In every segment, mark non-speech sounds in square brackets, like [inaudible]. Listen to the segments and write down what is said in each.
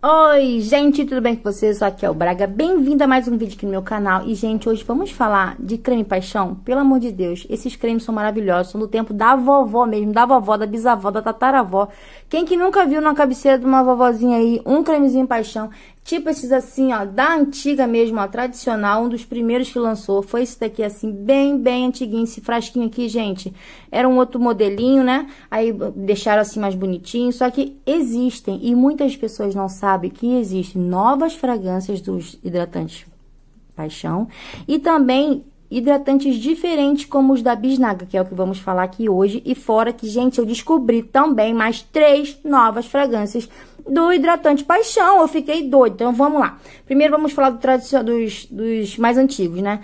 Oi, gente, tudo bem com vocês? Aqui é o Braga, bem-vindo a mais um vídeo aqui no meu canal. E, gente, hoje vamos falar de creme paixão? Pelo amor de Deus, esses cremes são maravilhosos, são do tempo da vovó mesmo, da vovó, da bisavó, da tataravó. Quem que nunca viu na cabeceira de uma vovozinha aí um cremezinho paixão? Tipo esses assim, ó, da antiga mesmo, ó, tradicional, um dos primeiros que lançou. Foi esse daqui, assim, bem, bem antiguinho, esse frasquinho aqui, gente. Era um outro modelinho, né? Aí deixaram assim mais bonitinho, só que existem, e muitas pessoas não sabem que existem novas fragrâncias dos hidratantes paixão. E também hidratantes diferentes, como os da Bisnaga, que é o que vamos falar aqui hoje. E fora que, gente, eu descobri também mais três novas fragrâncias do hidratante paixão. Eu fiquei doido. Então vamos lá. Primeiro vamos falar do dos, dos mais antigos, né?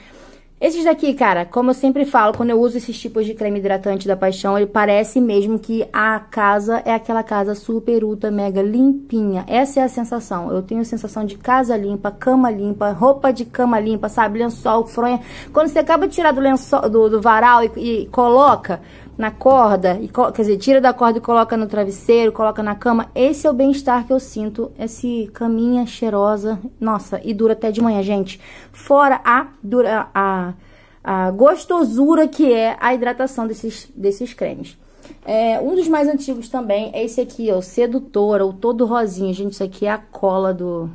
Esses daqui, cara, como eu sempre falo, quando eu uso esses tipos de creme hidratante da paixão, ele parece mesmo que a casa é aquela casa super, ultra, mega limpinha. Essa é a sensação. Eu tenho a sensação de casa limpa, cama limpa, roupa de cama limpa, sabe? Lençol, fronha. Quando você acaba de tirar do lençol, do, do varal e, e coloca, na corda, e, quer dizer, tira da corda e coloca no travesseiro, coloca na cama. Esse é o bem-estar que eu sinto, esse caminha cheirosa, nossa, e dura até de manhã, gente. Fora a, dura, a, a gostosura que é a hidratação desses, desses cremes. É, um dos mais antigos também é esse aqui, ó, Sedutora, ou Todo Rosinha. Gente, isso aqui é a cola do,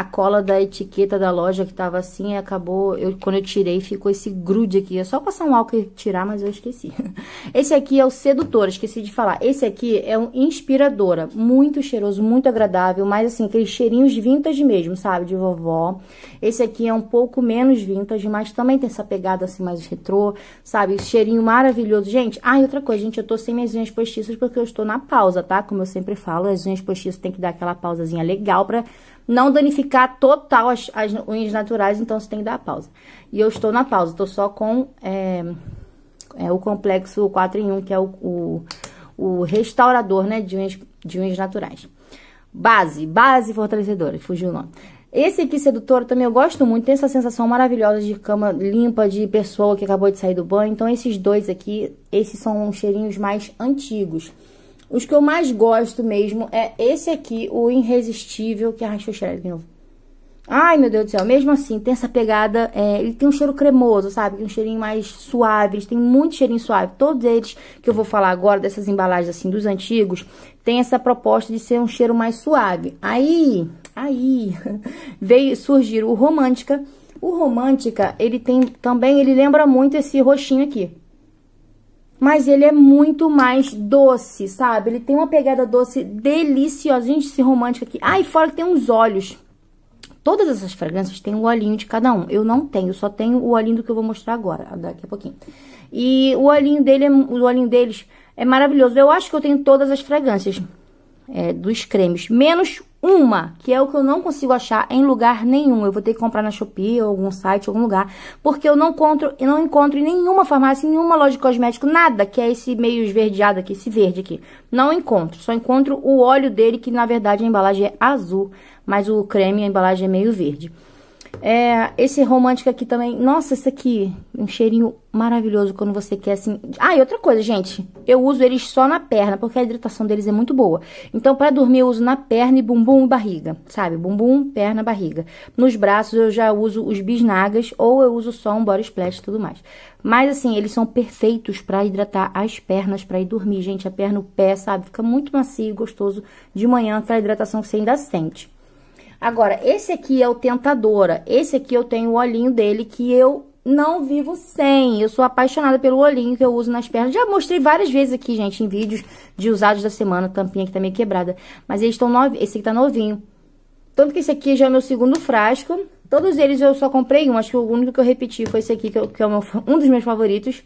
a cola da etiqueta da loja que tava assim, acabou, eu, quando eu tirei, ficou esse grude aqui. É só passar um álcool e tirar, mas eu esqueci. [laughs] Esse aqui é o Sedutor, esqueci de falar. Esse aqui é um Inspiradora, muito cheiroso, muito agradável, mas assim, aqueles cheirinhos vintage mesmo, sabe, de vovó. Esse aqui é um pouco menos vintage, mas também tem essa pegada assim mais retrô, sabe, cheirinho maravilhoso. Gente, ah, e outra coisa, gente, eu tô sem minhas unhas postiças porque eu estou na pausa, tá? Como eu sempre falo, as unhas postiças tem que dar aquela pausazinha legal pra não danificar total as, as unhas naturais, então você tem que dar a pausa. E eu estou na pausa, estou só com é, é, o complexo 4 em 1, que é o, o, o restaurador, né, de unhas, de unhas naturais. Base, base fortalecedora, fugiu o nome. Esse aqui, sedutor, também eu gosto muito, tem essa sensação maravilhosa de cama limpa, de pessoa que acabou de sair do banho. Então, esses dois aqui, esses são cheirinhos mais antigos. Os que eu mais gosto mesmo é esse aqui, o Irresistível, que é o cheiro de novo. Ai, meu Deus do céu. Mesmo assim, tem essa pegada. É, ele tem um cheiro cremoso, sabe? um cheirinho mais suave. Eles têm muito cheirinho suave. Todos eles que eu vou falar agora, dessas embalagens assim, dos antigos, tem essa proposta de ser um cheiro mais suave. Aí, aí, [laughs] veio surgir o Romântica. O Romântica, ele tem também, ele lembra muito esse roxinho aqui mas ele é muito mais doce, sabe? Ele tem uma pegada doce deliciosa. Gente, esse romântico aqui. Ah, e fora que tem uns olhos. Todas essas fragrâncias têm um olhinho de cada um. Eu não tenho, só tenho o olhinho do que eu vou mostrar agora, daqui a pouquinho. E o olhinho dele, é, o olhinho deles é maravilhoso. Eu acho que eu tenho todas as fragrâncias é, dos cremes, menos uma, que é o que eu não consigo achar em lugar nenhum. Eu vou ter que comprar na Shopee ou algum site, algum lugar, porque eu não encontro, eu não encontro em nenhuma farmácia, em nenhuma loja de cosmético, nada, que é esse meio esverdeado aqui, esse verde aqui. Não encontro, só encontro o óleo dele, que na verdade a embalagem é azul, mas o creme, a embalagem é meio verde. É, esse romântico aqui também. Nossa, esse aqui. Um cheirinho maravilhoso quando você quer, assim... Ah, e outra coisa, gente. Eu uso eles só na perna, porque a hidratação deles é muito boa. Então, pra dormir, eu uso na perna e bumbum e barriga, sabe? Bumbum, perna, barriga. Nos braços, eu já uso os bisnagas ou eu uso só um body splash e tudo mais. Mas, assim, eles são perfeitos pra hidratar as pernas, pra ir dormir, gente. A perna, o pé, sabe? Fica muito macio e gostoso de manhã, aquela hidratação que você ainda sente. Agora, esse aqui é o Tentadora. Esse aqui eu tenho o olhinho dele que eu não vivo sem. Eu sou apaixonada pelo olhinho que eu uso nas pernas. Já mostrei várias vezes aqui, gente, em vídeos de usados da semana. Tampinha aqui tá meio quebrada. Mas eles estão novinhos. Esse aqui tá novinho. Tanto que esse aqui já é meu segundo frasco. Todos eles eu só comprei um. Acho que o único que eu repeti foi esse aqui, que, é que é um dos meus favoritos.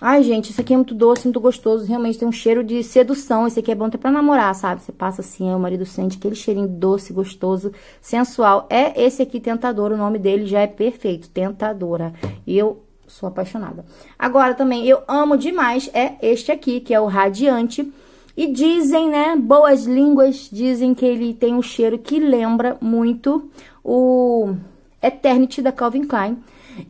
Ai, gente, isso aqui é muito doce, muito gostoso. Realmente tem um cheiro de sedução. Esse aqui é bom até pra namorar, sabe? Você passa assim, aí o marido sente aquele cheirinho doce, gostoso, sensual. É esse aqui, Tentador. O nome dele já é perfeito, Tentadora. E eu sou apaixonada. Agora, também, eu amo demais é este aqui, que é o Radiante. E dizem, né, boas línguas dizem que ele tem um cheiro que lembra muito o Eternity da Calvin Klein.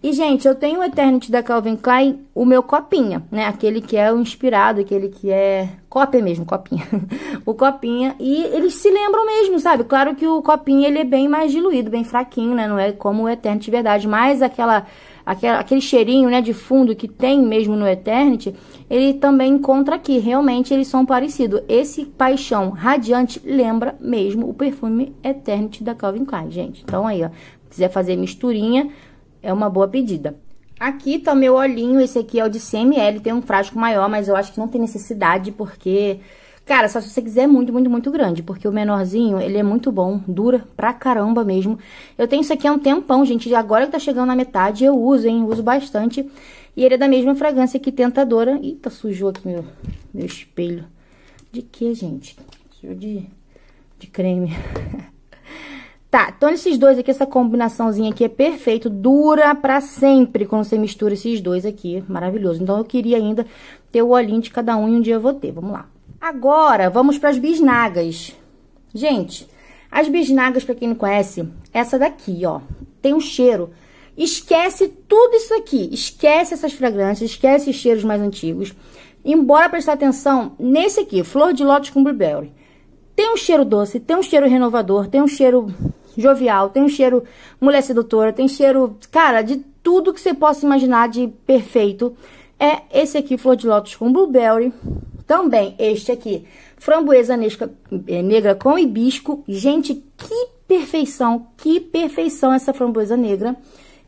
E, gente, eu tenho o Eternity da Calvin Klein, o meu copinha, né? Aquele que é o inspirado, aquele que é cópia mesmo, copinha. [laughs] o copinha. E eles se lembram mesmo, sabe? Claro que o copinha, ele é bem mais diluído, bem fraquinho, né? Não é como o Eternity de verdade, mas aquela... Aquela, aquele cheirinho, né, de fundo que tem mesmo no Eternity, ele também encontra aqui. Realmente, eles são parecidos. Esse Paixão Radiante lembra mesmo o perfume Eternity da Calvin Klein, gente. Então, aí, ó, quiser fazer misturinha, é uma boa pedida. Aqui tá o meu olhinho, esse aqui é o de 100ml, tem um frasco maior, mas eu acho que não tem necessidade, porque... Cara, só se você quiser é muito, muito, muito grande, porque o menorzinho, ele é muito bom, dura pra caramba mesmo. Eu tenho isso aqui há um tempão, gente, agora que tá chegando na metade, eu uso, hein, uso bastante. E ele é da mesma fragrância que Tentadora. Eita, sujou aqui meu, meu espelho. De que, gente? Sujou de, de creme. [laughs] Tá, então esses dois aqui, essa combinaçãozinha aqui é perfeito, dura pra sempre quando você mistura esses dois aqui, maravilhoso. Então, eu queria ainda ter o olhinho de cada um e um dia eu vou ter, vamos lá. Agora, vamos pras bisnagas. Gente, as bisnagas, pra quem não conhece, essa daqui, ó, tem um cheiro. Esquece tudo isso aqui, esquece essas fragrâncias, esquece os cheiros mais antigos. Embora prestar atenção nesse aqui, flor de lótus com blueberry. Tem um cheiro doce, tem um cheiro renovador, tem um cheiro jovial, tem um cheiro mulher sedutora, tem cheiro, cara, de tudo que você possa imaginar de perfeito. É esse aqui, flor de lótus com blueberry. Também este aqui, framboesa nesca, eh, negra com hibisco. Gente, que perfeição, que perfeição essa framboesa negra.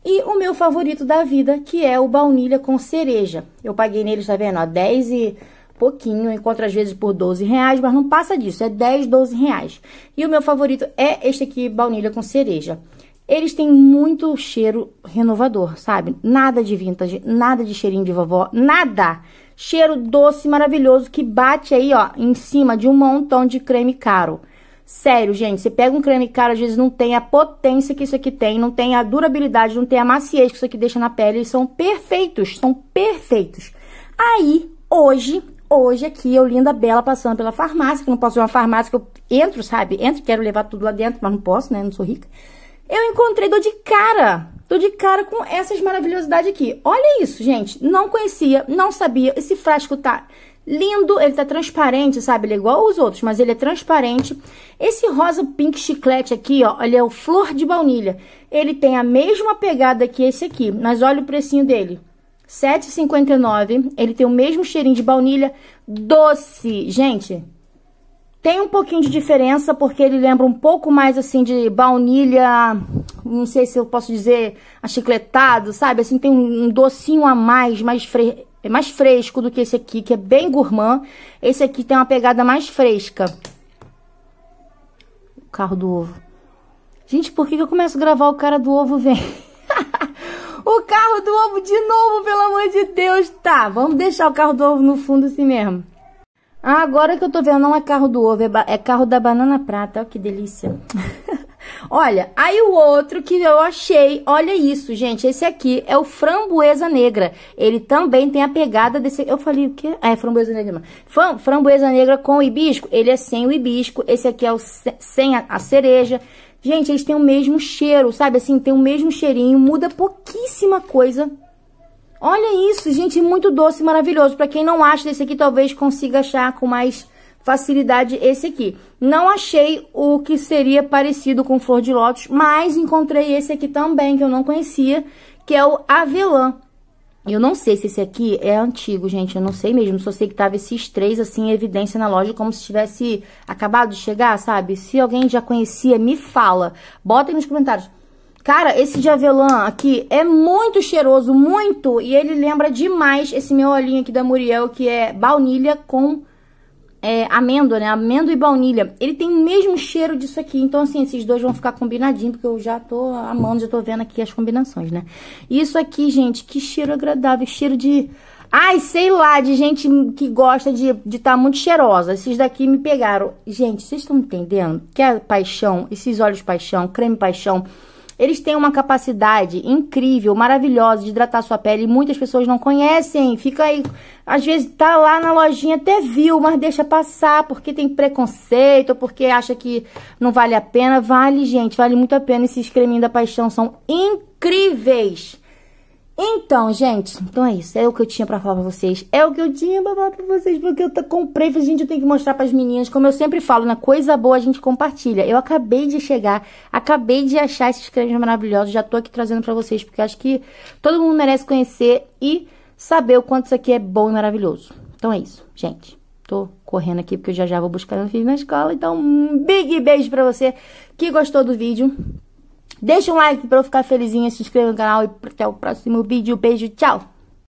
E o meu favorito da vida, que é o baunilha com cereja. Eu paguei neles, tá vendo? R$10,00. e pouquinho, encontro às vezes por 12 reais, mas não passa disso, é 10, 12 reais. E o meu favorito é este aqui, baunilha com cereja. Eles têm muito cheiro renovador, sabe? Nada de vintage, nada de cheirinho de vovó, nada. Cheiro doce, maravilhoso, que bate aí, ó, em cima de um montão de creme caro. Sério, gente, você pega um creme caro, às vezes não tem a potência que isso aqui tem, não tem a durabilidade, não tem a maciez que isso aqui deixa na pele. Eles são perfeitos, são perfeitos. Aí, hoje, hoje aqui, eu linda bela, passando pela farmácia, que não posso ir uma farmácia, que eu entro, sabe? Entro, quero levar tudo lá dentro, mas não posso, né? Não sou rica. Eu encontrei, dou de cara, dou de cara com essas maravilhosidades aqui. Olha isso, gente, não conhecia, não sabia, esse frasco tá lindo, ele tá transparente, sabe? Ele é igual aos outros, mas ele é transparente. Esse rosa pink chiclete aqui, ó, ele é o flor de baunilha. Ele tem a mesma pegada que esse aqui, mas olha o precinho dele. 7,59. Ele tem o mesmo cheirinho de baunilha doce. Gente, tem um pouquinho de diferença porque ele lembra um pouco mais, assim, de baunilha... Não sei se eu posso dizer achicletado, sabe? Assim, tem um, docinho a mais, mais é mais fresco do que esse aqui, que é bem gourmand. Esse aqui tem uma pegada mais fresca. O carro do ovo. Gente, por que eu começo a gravar o cara do ovo, vem? [laughs] carro do ovo de novo, pelo amor de Deus. Tá, vamos deixar o carro do ovo no fundo assim mesmo. Ah, agora que eu tô vendo, não é carro do ovo, é, é carro da banana prata. Olha que delícia. [laughs] olha, aí o outro que eu achei, olha isso, gente. Esse aqui é o framboesa negra. Ele também tem a pegada desse... Eu falei o quê? Ah, é framboesa negra. Fram, framboesa negra com hibisco. Ele é sem o hibisco. Esse aqui é o sem a, a cereja. Gente, eles têm o mesmo cheiro, sabe? Assim, tem o mesmo cheirinho, muda pouquíssima coisa. Olha isso, gente, muito doce, maravilhoso. Pra quem não acha esse aqui, talvez consiga achar com mais facilidade esse aqui. Não achei o que seria parecido com flor de lótus, mas encontrei esse aqui também, que eu não conhecia, que é o avelã. Eu não sei se esse aqui é antigo, gente, eu não sei mesmo, só sei que tava esses três, assim, em evidência na loja, como se tivesse acabado de chegar, sabe? Se alguém já conhecia, me fala, bota aí nos comentários. Cara, esse de avelã aqui é muito cheiroso, muito, e ele lembra demais esse meu olhinho aqui da Muriel, que é baunilha com é, amêndoa, né? Amêndoa e baunilha. Ele tem o mesmo cheiro disso aqui. Então, assim, esses dois vão ficar combinadinho, porque eu já tô amando, já tô vendo aqui as combinações, né? Isso aqui, gente, que cheiro agradável. Cheiro de... Ai, sei lá, de gente que gosta de estar de tá muito cheirosa. Esses daqui me pegaram. Gente, vocês estão entendendo? Que é paixão, esses olhos paixão, creme paixão... Eles têm uma capacidade incrível, maravilhosa de hidratar sua pele. E muitas pessoas não conhecem. Fica aí, às vezes tá lá na lojinha, até viu, mas deixa passar porque tem preconceito, porque acha que não vale a pena. Vale, gente, vale muito a pena. Esses creminhos da paixão são incríveis. Então, gente, então é isso. É o que eu tinha pra falar pra vocês. É o que eu tinha pra falar pra vocês, porque eu comprei. Falei, gente, eu tenho que mostrar pras meninas. Como eu sempre falo, na né, coisa boa a gente compartilha. Eu acabei de chegar, acabei de achar esses cremes maravilhosos. Já tô aqui trazendo pra vocês, porque acho que todo mundo merece conhecer e saber o quanto isso aqui é bom e maravilhoso. Então é isso, gente. Tô correndo aqui, porque eu já já vou buscar meu filho na escola. Então, um big beijo pra você que gostou do vídeo. Deixa um like pra eu ficar felizinha, se inscreva no canal e até o próximo vídeo. Beijo, tchau!